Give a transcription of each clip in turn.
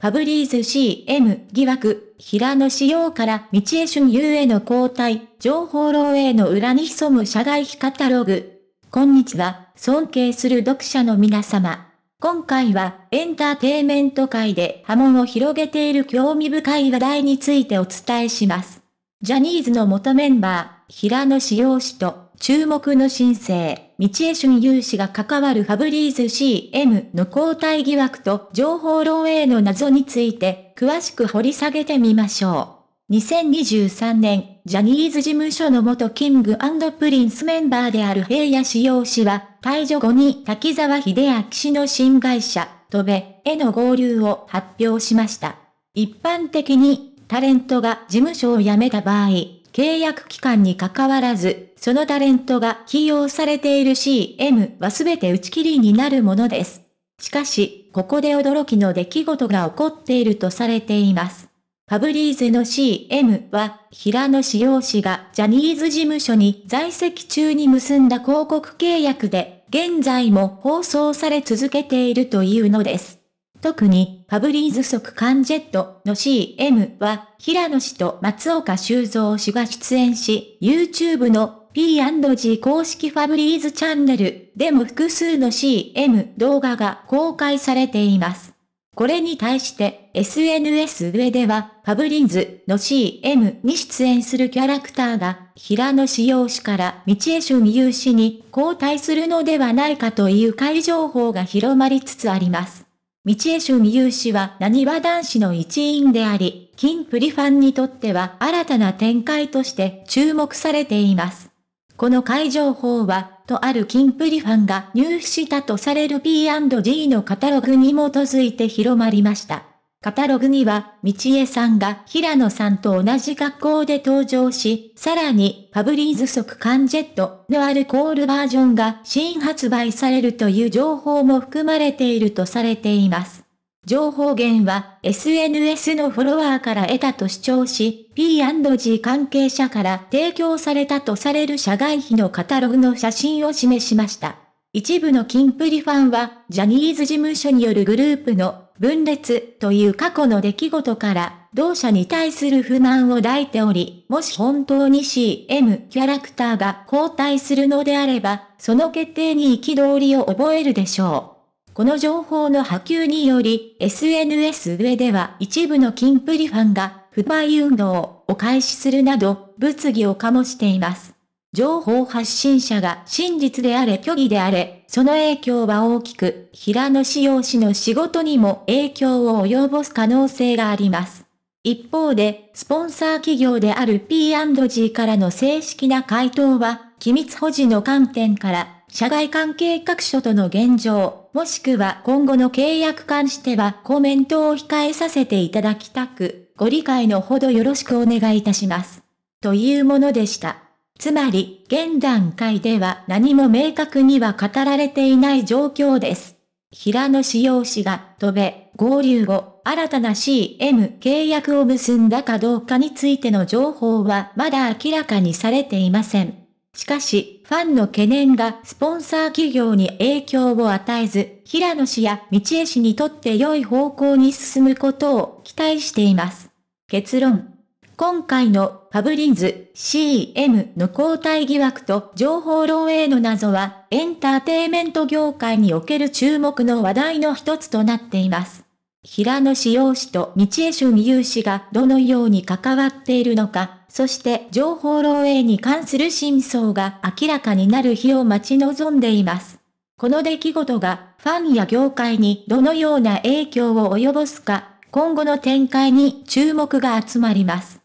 パブリーズ CM 疑惑、平野紫耀から道江春優への交代、情報漏洩の裏に潜む社外非カタログ。こんにちは、尊敬する読者の皆様。今回はエンターテイメント界で波紋を広げている興味深い話題についてお伝えします。ジャニーズの元メンバー、平野紫耀氏と注目の新星、道江春雄氏が関わるファブリーズ CM の交代疑惑と情報漏洩の謎について、詳しく掘り下げてみましょう。2023年、ジャニーズ事務所の元キングプリンスメンバーである平野志陽氏は、退場後に滝沢秀明氏の新会社、トベへの合流を発表しました。一般的に、タレントが事務所を辞めた場合、契約期間に関わらず、そのタレントが起用されている CM は全て打ち切りになるものです。しかし、ここで驚きの出来事が起こっているとされています。ファブリーズの CM は、平野志陽氏がジャニーズ事務所に在籍中に結んだ広告契約で、現在も放送され続けているというのです。特に、パブリーズ即完ジェットの CM は、平野氏と松岡修造氏が出演し、YouTube の P&G 公式ファブリーズチャンネルでも複数の CM 動画が公開されています。これに対して SNS 上ではパブリーズの CM に出演するキャラクターが平野志陽氏から道江俊雄氏に交代するのではないかという会情報が広まりつつあります。道江春雄氏は何は男子の一員であり、金プリファンにとっては新たな展開として注目されています。この会情報は、とある金プリファンが入手したとされる P&G のカタログに基づいて広まりました。カタログには、道江さんが平野さんと同じ格好で登場し、さらに、パブリーズ即缶ジェットのアルコールバージョンが新発売されるという情報も含まれているとされています。情報源は SNS のフォロワーから得たと主張し、P&G 関係者から提供されたとされる社外費のカタログの写真を示しました。一部のキンプリファンは、ジャニーズ事務所によるグループの分裂という過去の出来事から同社に対する不満を抱いており、もし本当に CM キャラクターが交代するのであれば、その決定に憤りを覚えるでしょう。この情報の波及により、SNS 上では一部のキンプリファンが、不買運動を開始するなど、物議を醸しています。情報発信者が真実であれ虚偽であれ、その影響は大きく、平野志陽氏の仕事にも影響を及ぼす可能性があります。一方で、スポンサー企業である P&G からの正式な回答は、機密保持の観点から、社外関係各所との現状、もしくは今後の契約関してはコメントを控えさせていただきたく、ご理解のほどよろしくお願いいたします。というものでした。つまり、現段階では何も明確には語られていない状況です。平野志陽氏が、飛べ、合流後、新たな CM 契約を結んだかどうかについての情報はまだ明らかにされていません。しかし、ファンの懸念がスポンサー企業に影響を与えず、平野氏や道江氏にとって良い方向に進むことを期待しています。結論。今回のパブリンズ CM の交代疑惑と情報漏洩の謎はエンターテイメント業界における注目の話題の一つとなっています。平野志陽氏と道江俊雄氏がどのように関わっているのか、そして情報漏洩に関する真相が明らかになる日を待ち望んでいます。この出来事がファンや業界にどのような影響を及ぼすか、今後の展開に注目が集まります。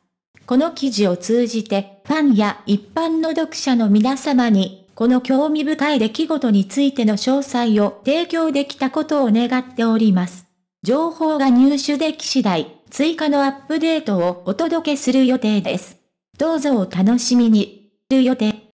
この記事を通じて、ファンや一般の読者の皆様に、この興味深い出来事についての詳細を提供できたことを願っております。情報が入手でき次第、追加のアップデートをお届けする予定です。どうぞお楽しみに。という予定。